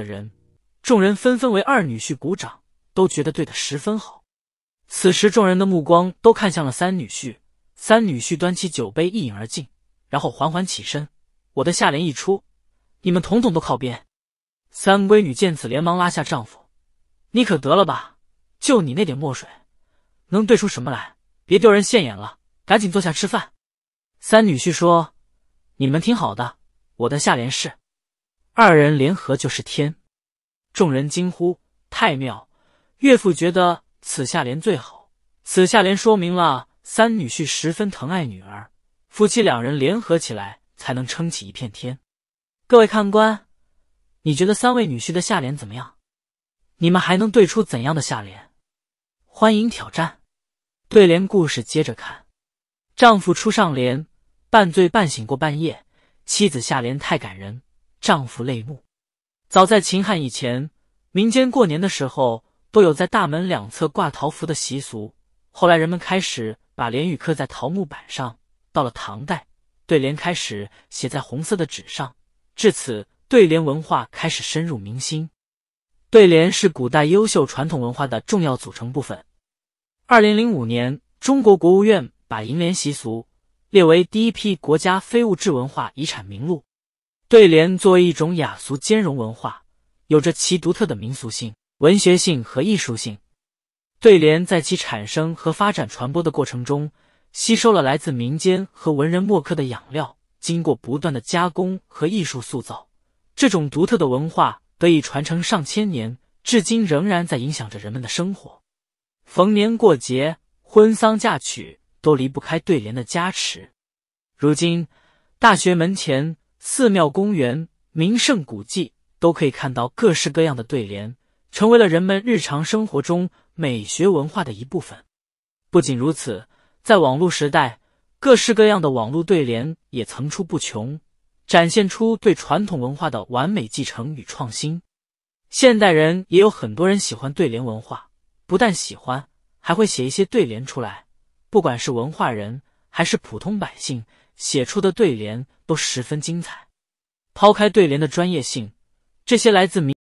的人，众人纷纷为二女婿鼓掌，都觉得对的十分好。此时，众人的目光都看向了三女婿。三女婿端起酒杯，一饮而尽，然后缓缓起身。我的下联一出，你们统统都靠边。三闺女见此，连忙拉下丈夫：“你可得了吧，就你那点墨水，能兑出什么来？别丢人现眼了，赶紧坐下吃饭。”三女婿说：“你们听好的，我的下联是。”二人联合就是天，众人惊呼：“太妙！”岳父觉得此下联最好。此下联说明了三女婿十分疼爱女儿，夫妻两人联合起来才能撑起一片天。各位看官，你觉得三位女婿的下联怎么样？你们还能对出怎样的下联？欢迎挑战！对联故事接着看：丈夫出上联“半醉半醒过半夜”，妻子下联太感人。丈夫泪目。早在秦汉以前，民间过年的时候都有在大门两侧挂桃符的习俗。后来人们开始把联语刻在桃木板上。到了唐代，对联开始写在红色的纸上。至此，对联文化开始深入民心。对联是古代优秀传统文化的重要组成部分。二零零五年，中国国务院把楹联习俗列为第一批国家非物质文化遗产名录。对联作为一种雅俗兼容文化，有着其独特的民俗性、文学性和艺术性。对联在其产生和发展传播的过程中，吸收了来自民间和文人墨客的养料，经过不断的加工和艺术塑造，这种独特的文化得以传承上千年，至今仍然在影响着人们的生活。逢年过节、婚丧嫁娶都离不开对联的加持。如今，大学门前。寺庙、公园、名胜古迹都可以看到各式各样的对联，成为了人们日常生活中美学文化的一部分。不仅如此，在网络时代，各式各样的网络对联也层出不穷，展现出对传统文化的完美继承与创新。现代人也有很多人喜欢对联文化，不但喜欢，还会写一些对联出来。不管是文化人还是普通百姓，写出的对联。都十分精彩。抛开对联的专业性，这些来自民。